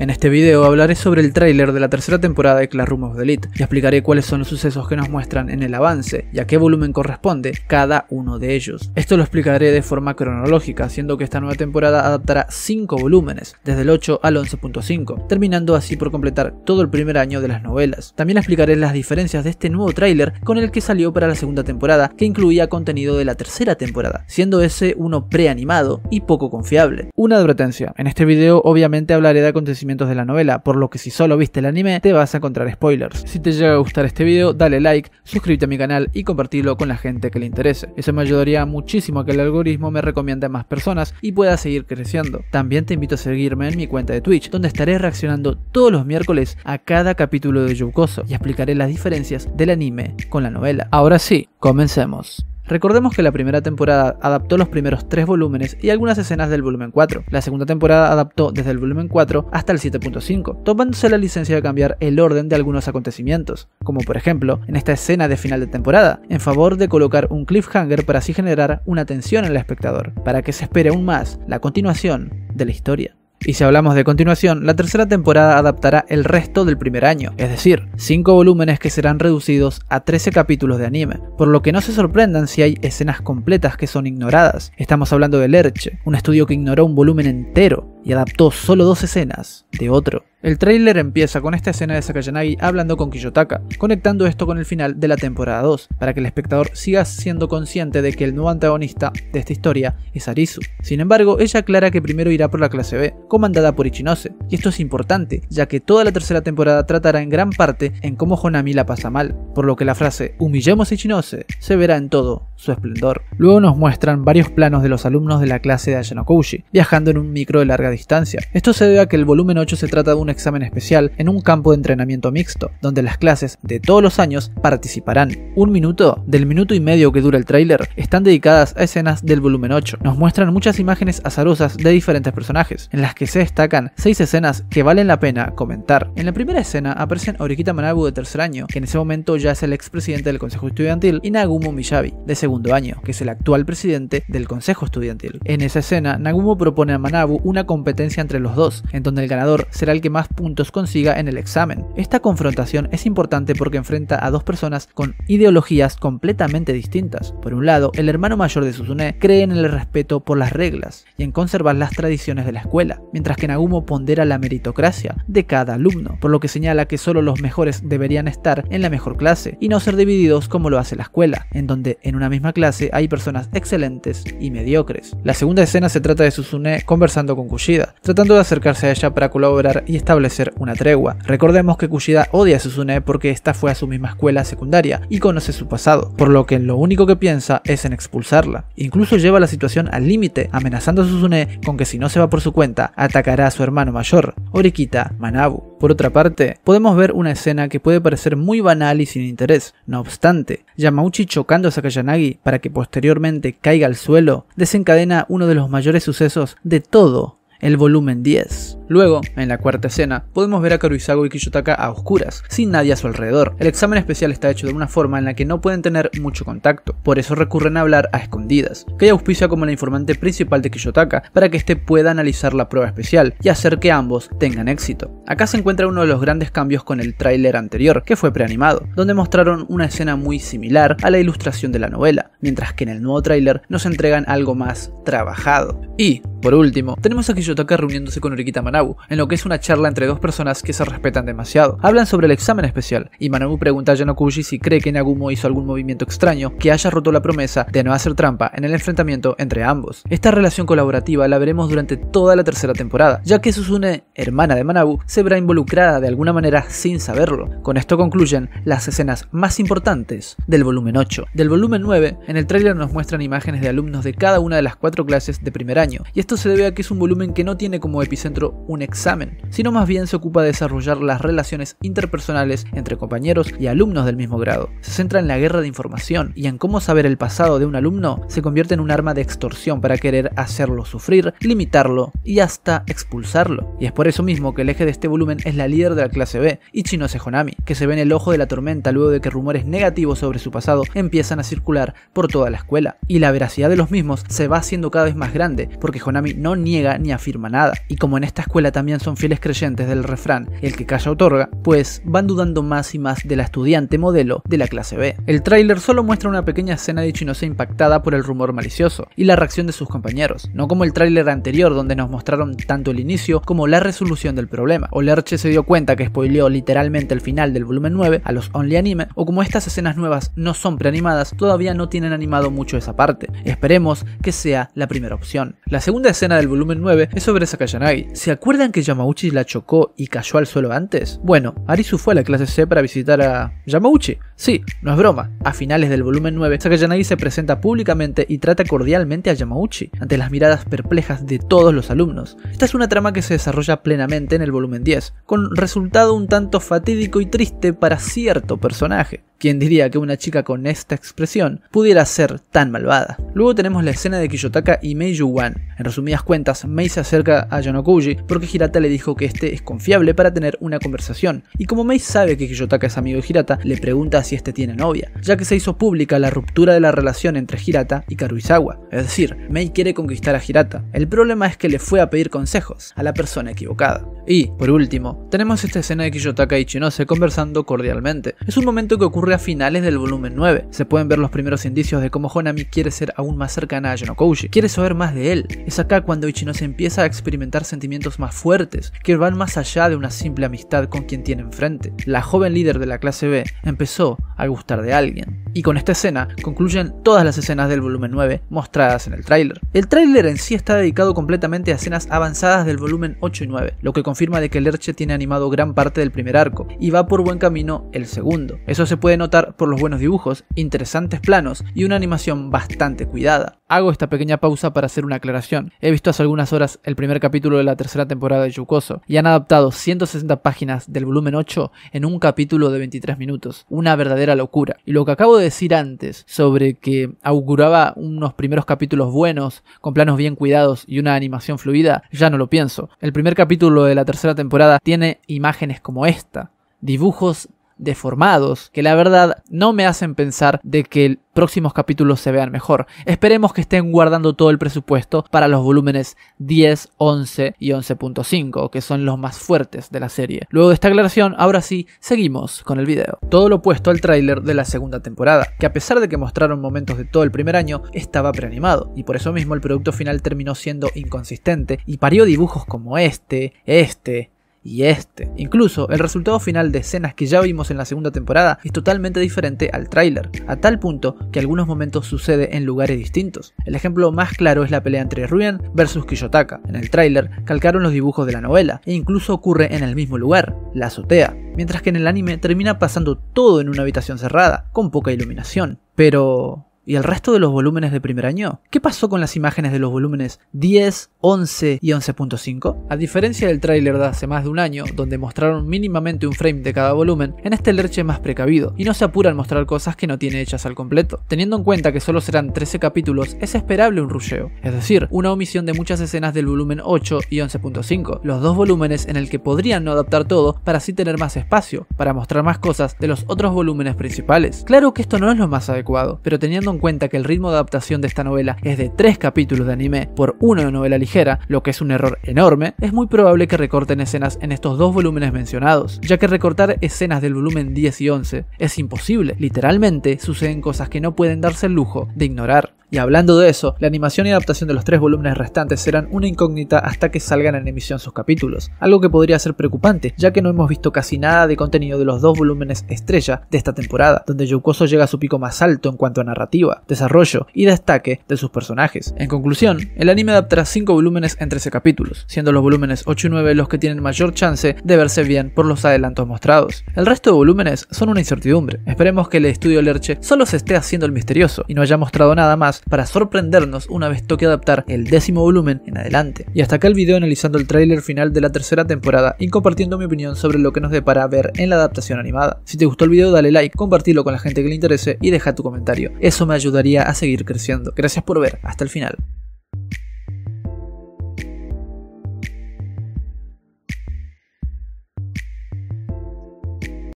En este video hablaré sobre el tráiler de la tercera temporada de Classroom of the Elite y explicaré cuáles son los sucesos que nos muestran en el avance y a qué volumen corresponde cada uno de ellos. Esto lo explicaré de forma cronológica, siendo que esta nueva temporada adaptará 5 volúmenes, desde el 8 al 11.5, terminando así por completar todo el primer año de las novelas. También explicaré las diferencias de este nuevo tráiler con el que salió para la segunda temporada, que incluía contenido de la tercera temporada, siendo ese uno preanimado y poco confiable. Una advertencia, en este video obviamente hablaré de acontecimientos de la novela, por lo que si solo viste el anime te vas a encontrar spoilers. Si te llega a gustar este video, dale like, suscríbete a mi canal y compartirlo con la gente que le interese. Eso me ayudaría muchísimo a que el algoritmo me recomiende a más personas y pueda seguir creciendo. También te invito a seguirme en mi cuenta de Twitch, donde estaré reaccionando todos los miércoles a cada capítulo de Yukoso y explicaré las diferencias del anime con la novela. Ahora sí, comencemos. Recordemos que la primera temporada adaptó los primeros tres volúmenes y algunas escenas del volumen 4. La segunda temporada adaptó desde el volumen 4 hasta el 7.5, tomándose la licencia de cambiar el orden de algunos acontecimientos, como por ejemplo en esta escena de final de temporada, en favor de colocar un cliffhanger para así generar una tensión en el espectador, para que se espere aún más la continuación de la historia. Y si hablamos de continuación, la tercera temporada adaptará el resto del primer año, es decir, 5 volúmenes que serán reducidos a 13 capítulos de anime, por lo que no se sorprendan si hay escenas completas que son ignoradas. Estamos hablando de Lerche, un estudio que ignoró un volumen entero y adaptó solo dos escenas de otro. El tráiler empieza con esta escena de Sakayanagi hablando con Kiyotaka, conectando esto con el final de la temporada 2, para que el espectador siga siendo consciente de que el nuevo antagonista de esta historia es Arisu. Sin embargo, ella aclara que primero irá por la clase B, comandada por Ichinose, y esto es importante, ya que toda la tercera temporada tratará en gran parte en cómo Honami la pasa mal, por lo que la frase humillemos a Ichinose se verá en todo su esplendor. Luego nos muestran varios planos de los alumnos de la clase de Ayanokouji, viajando en un micro de larga distancia. Esto se debe a que el volumen 8 se trata de un examen especial en un campo de entrenamiento mixto, donde las clases de todos los años participarán. Un minuto, del minuto y medio que dura el tráiler, están dedicadas a escenas del volumen 8. Nos muestran muchas imágenes azarosas de diferentes personajes, en las que se destacan seis escenas que valen la pena comentar. En la primera escena aparecen Orikita Manabu de tercer año, que en ese momento ya es el expresidente del Consejo Estudiantil, y Nagumo Miyabi, de segundo año, que es el actual presidente del Consejo Estudiantil. En esa escena, Nagumo propone a Manabu una competencia entre los dos, en donde el ganador será el que más más puntos consiga en el examen. Esta confrontación es importante porque enfrenta a dos personas con ideologías completamente distintas. Por un lado, el hermano mayor de Susune cree en el respeto por las reglas y en conservar las tradiciones de la escuela, mientras que Nagumo pondera la meritocracia de cada alumno, por lo que señala que solo los mejores deberían estar en la mejor clase y no ser divididos como lo hace la escuela, en donde en una misma clase hay personas excelentes y mediocres. La segunda escena se trata de Susune conversando con Kushida, tratando de acercarse a ella para colaborar y establecer una tregua. Recordemos que Kushida odia a Susune porque esta fue a su misma escuela secundaria y conoce su pasado, por lo que lo único que piensa es en expulsarla. Incluso lleva la situación al límite, amenazando a Susune con que si no se va por su cuenta, atacará a su hermano mayor, Orikita Manabu. Por otra parte, podemos ver una escena que puede parecer muy banal y sin interés. No obstante, Yamauchi chocando a Sakayanagi para que posteriormente caiga al suelo desencadena uno de los mayores sucesos de todo el volumen 10. Luego, en la cuarta escena, podemos ver a Karuizago y Kiyotaka a oscuras, sin nadie a su alrededor. El examen especial está hecho de una forma en la que no pueden tener mucho contacto, por eso recurren a hablar a escondidas. Kei auspicia como la informante principal de Kiyotaka para que éste pueda analizar la prueba especial y hacer que ambos tengan éxito. Acá se encuentra uno de los grandes cambios con el tráiler anterior, que fue preanimado, donde mostraron una escena muy similar a la ilustración de la novela, mientras que en el nuevo tráiler nos entregan algo más trabajado. Y, por último, tenemos a Kiyotaka reuniéndose con Urikita Manabe en lo que es una charla entre dos personas que se respetan demasiado. Hablan sobre el examen especial, y Manabu pregunta a Yanokuji si cree que Nagumo hizo algún movimiento extraño que haya roto la promesa de no hacer trampa en el enfrentamiento entre ambos. Esta relación colaborativa la veremos durante toda la tercera temporada, ya que Suzune, hermana de Manabu, se verá involucrada de alguna manera sin saberlo. Con esto concluyen las escenas más importantes del volumen 8. Del volumen 9, en el tráiler nos muestran imágenes de alumnos de cada una de las cuatro clases de primer año, y esto se debe a que es un volumen que no tiene como epicentro un examen, sino más bien se ocupa de desarrollar las relaciones interpersonales entre compañeros y alumnos del mismo grado. Se centra en la guerra de información y en cómo saber el pasado de un alumno se convierte en un arma de extorsión para querer hacerlo sufrir, limitarlo y hasta expulsarlo. Y es por eso mismo que el eje de este volumen es la líder de la clase B, Ichinose Honami, que se ve en el ojo de la tormenta luego de que rumores negativos sobre su pasado empiezan a circular por toda la escuela. Y la veracidad de los mismos se va haciendo cada vez más grande, porque Honami no niega ni afirma nada. Y como en esta escuela también son fieles creyentes del refrán el que calla otorga, pues van dudando más y más de la estudiante modelo de la clase B. El tráiler solo muestra una pequeña escena de Chinose impactada por el rumor malicioso y la reacción de sus compañeros, no como el tráiler anterior donde nos mostraron tanto el inicio como la resolución del problema. Olerche se dio cuenta que spoileó literalmente el final del volumen 9 a los Only Anime, o como estas escenas nuevas no son preanimadas, todavía no tienen animado mucho esa parte. Esperemos que sea la primera opción. La segunda escena del volumen 9 es sobre Sakayanagi. ¿Se ¿Recuerdan que Yamauchi la chocó y cayó al suelo antes? Bueno, Arisu fue a la clase C para visitar a Yamauchi, Sí, no es broma, a finales del volumen 9, Sakayanagi se presenta públicamente y trata cordialmente a Yamauchi, ante las miradas perplejas de todos los alumnos. Esta es una trama que se desarrolla plenamente en el volumen 10, con resultado un tanto fatídico y triste para cierto personaje. ¿Quién diría que una chica con esta expresión pudiera ser tan malvada? Luego tenemos la escena de Kiyotaka y Mei Yuwan. En resumidas cuentas, Mei se acerca a Yonokuji porque Hirata le dijo que este es confiable para tener una conversación. Y como Mei sabe que Kiyotaka es amigo de Hirata, le pregunta si este tiene novia, ya que se hizo pública la ruptura de la relación entre Hirata y Karuizawa, es decir, Mei quiere conquistar a Hirata. El problema es que le fue a pedir consejos a la persona equivocada. Y, por último, tenemos esta escena de Kiyotaka y Ichinose conversando cordialmente. Es un momento que ocurre a finales del volumen 9. Se pueden ver los primeros indicios de cómo Honami quiere ser aún más cercana a Yonokouji, quiere saber más de él. Es acá cuando Ichinose empieza a experimentar sentimientos más fuertes, que van más allá de una simple amistad con quien tiene enfrente. La joven líder de la clase B empezó a gustar de alguien. Y con esta escena concluyen todas las escenas del volumen 9 mostradas en el tráiler. El tráiler en sí está dedicado completamente a escenas avanzadas del volumen 8 y 9, lo que confirma de que Lerche tiene animado gran parte del primer arco, y va por buen camino el segundo. Eso se puede notar por los buenos dibujos, interesantes planos y una animación bastante cuidada. Hago esta pequeña pausa para hacer una aclaración. He visto hace algunas horas el primer capítulo de la tercera temporada de Yukoso, y han adaptado 160 páginas del volumen 8 en un capítulo de 23 minutos. Una verdadera locura. Y lo que acabo de decir antes sobre que auguraba unos primeros capítulos buenos, con planos bien cuidados y una animación fluida, ya no lo pienso. El primer capítulo de la tercera temporada tiene imágenes como esta, dibujos deformados, que la verdad no me hacen pensar de que próximos capítulos se vean mejor. Esperemos que estén guardando todo el presupuesto para los volúmenes 10, 11 y 11.5, que son los más fuertes de la serie. Luego de esta aclaración, ahora sí, seguimos con el video. Todo lo opuesto al tráiler de la segunda temporada, que a pesar de que mostraron momentos de todo el primer año, estaba preanimado, y por eso mismo el producto final terminó siendo inconsistente y parió dibujos como este, este, y este. Incluso el resultado final de escenas que ya vimos en la segunda temporada es totalmente diferente al tráiler, a tal punto que algunos momentos sucede en lugares distintos. El ejemplo más claro es la pelea entre Ruien versus Kiyotaka. En el tráiler calcaron los dibujos de la novela e incluso ocurre en el mismo lugar, la azotea, mientras que en el anime termina pasando todo en una habitación cerrada, con poca iluminación. Pero y el resto de los volúmenes de primer año? ¿Qué pasó con las imágenes de los volúmenes 10, 11 y 11.5? A diferencia del tráiler de hace más de un año, donde mostraron mínimamente un frame de cada volumen, en este Lerche es más precavido y no se apura en mostrar cosas que no tiene hechas al completo. Teniendo en cuenta que solo serán 13 capítulos, es esperable un rusheo, es decir, una omisión de muchas escenas del volumen 8 y 11.5, los dos volúmenes en el que podrían no adaptar todo para así tener más espacio, para mostrar más cosas de los otros volúmenes principales. Claro que esto no es lo más adecuado, pero teniendo en cuenta que el ritmo de adaptación de esta novela es de 3 capítulos de anime por uno de novela ligera, lo que es un error enorme, es muy probable que recorten escenas en estos dos volúmenes mencionados, ya que recortar escenas del volumen 10 y 11 es imposible, literalmente suceden cosas que no pueden darse el lujo de ignorar. Y hablando de eso, la animación y adaptación de los tres volúmenes restantes serán una incógnita hasta que salgan en emisión sus capítulos, algo que podría ser preocupante, ya que no hemos visto casi nada de contenido de los dos volúmenes estrella de esta temporada, donde Yokoso llega a su pico más alto en cuanto a narrativa, desarrollo y destaque de sus personajes. En conclusión, el anime adaptará cinco volúmenes en 13 capítulos, siendo los volúmenes 8 y 9 los que tienen mayor chance de verse bien por los adelantos mostrados. El resto de volúmenes son una incertidumbre, esperemos que el estudio Lerche solo se esté haciendo el misterioso y no haya mostrado nada más para sorprendernos una vez toque adaptar el décimo volumen en adelante. Y hasta acá el video analizando el tráiler final de la tercera temporada y compartiendo mi opinión sobre lo que nos depara ver en la adaptación animada. Si te gustó el video dale like, compartilo con la gente que le interese y deja tu comentario. Eso me ayudaría a seguir creciendo. Gracias por ver, hasta el final.